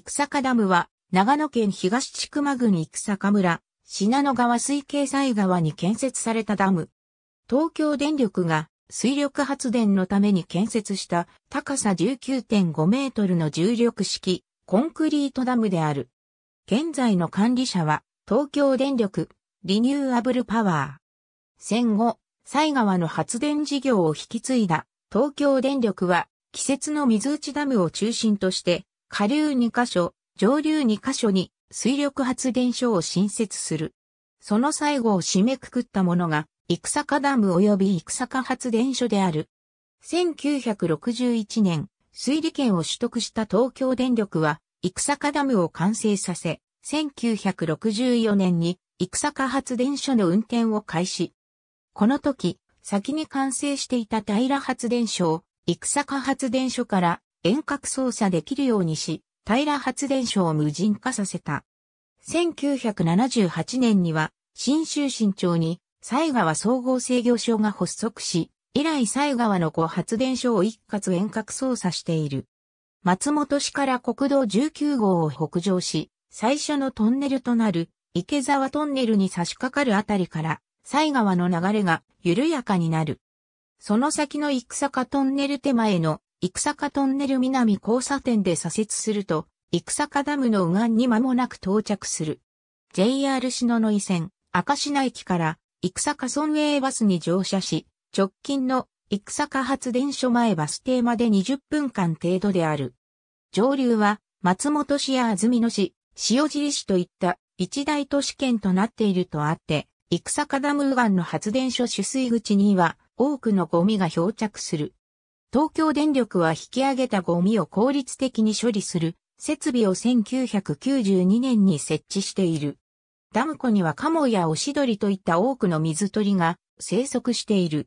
生坂ダムは、長野県東千間郡生坂村、信濃川水系西川に建設されたダム。東京電力が水力発電のために建設した高さ19.5メートルの重力式コンクリートダムである。現在の管理者は東京電力リニューアブルパワー。戦後、西川の発電事業を引き継いだ東京電力は季節の水内ダムを中心として下流2カ所、上流2カ所に水力発電所を新設する。その最後を締めくくったものが、戦坂ダム及び戦坂発電所である。1961年、水利権を取得した東京電力は、戦坂ダムを完成させ、1964年に戦坂発電所の運転を開始。この時、先に完成していた平発電所を、戦坂発電所から遠隔操作できるようにし、平発電所を無人化させた。1978年には、新州新町に、西川総合制御所が発足し、以来西川の5発電所を一括遠隔操作している。松本市から国道19号を北上し、最初のトンネルとなる池沢トンネルに差し掛かるあたりから、西川の流れが緩やかになる。その先の戦かトンネル手前の戦坂トンネル南交差点で左折すると、戦坂ダムの右岸に間もなく到着する。JR 篠野井線、赤品駅から、戦坂村営バスに乗車し、直近の戦坂発電所前バス停まで20分間程度である。上流は、松本市や安住野市、塩尻市といった一大都市圏となっているとあって、戦坂ダム右岸の発電所取水口には多くのゴミが漂着する。東京電力は引き上げたゴミを効率的に処理する設備を1992年に設置している。ダム湖にはカモやオシドリといった多くの水鳥が生息している。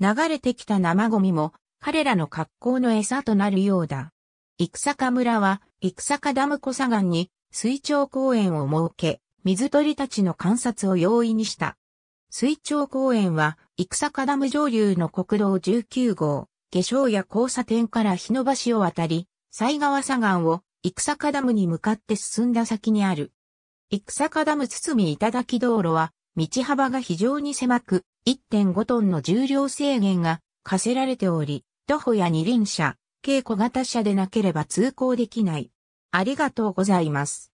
流れてきた生ゴミも彼らの格好の餌となるようだ。サカ村はサカダム湖砂岸に水鳥公園を設け、水鳥たちの観察を容易にした。水鳥公園はサカダム上流の国道19号、化粧や交差点から日の橋を渡り、西川左岸を、戦かダムに向かって進んだ先にある。戦かダム包だ頂道路は、道幅が非常に狭く、1.5トンの重量制限が課せられており、徒歩や二輪車、軽小型車でなければ通行できない。ありがとうございます。